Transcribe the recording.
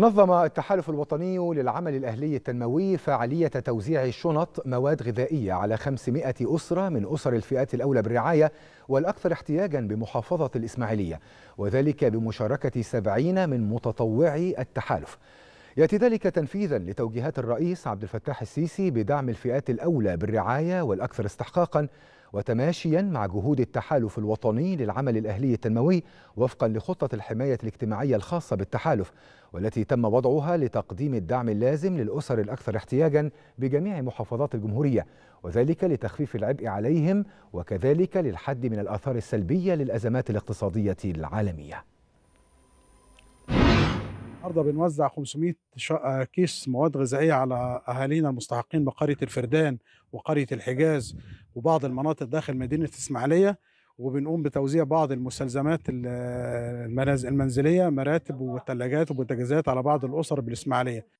نظم التحالف الوطني للعمل الأهلي التنموي فعالية توزيع شنط مواد غذائية على 500 أسرة من أسر الفئات الأولى بالرعاية والأكثر احتياجا بمحافظة الإسماعيلية وذلك بمشاركة 70 من متطوعي التحالف يأتي ذلك تنفيذا لتوجيهات الرئيس عبد الفتاح السيسي بدعم الفئات الأولى بالرعاية والأكثر استحقاقا وتماشيا مع جهود التحالف الوطني للعمل الأهلي التنموي وفقا لخطة الحماية الاجتماعية الخاصة بالتحالف والتي تم وضعها لتقديم الدعم اللازم للأسر الأكثر احتياجا بجميع محافظات الجمهورية وذلك لتخفيف العبء عليهم وكذلك للحد من الآثار السلبية للأزمات الاقتصادية العالمية النهارده بنوزع 500 آه، كيس مواد غذائيه على اهالينا المستحقين بقريه الفردان وقريه الحجاز وبعض المناطق داخل مدينه الاسماعيليه وبنقوم بتوزيع بعض المستلزمات المنزليه مراتب وثلاجات وبوتاجازات على بعض الاسر بالاسماعيليه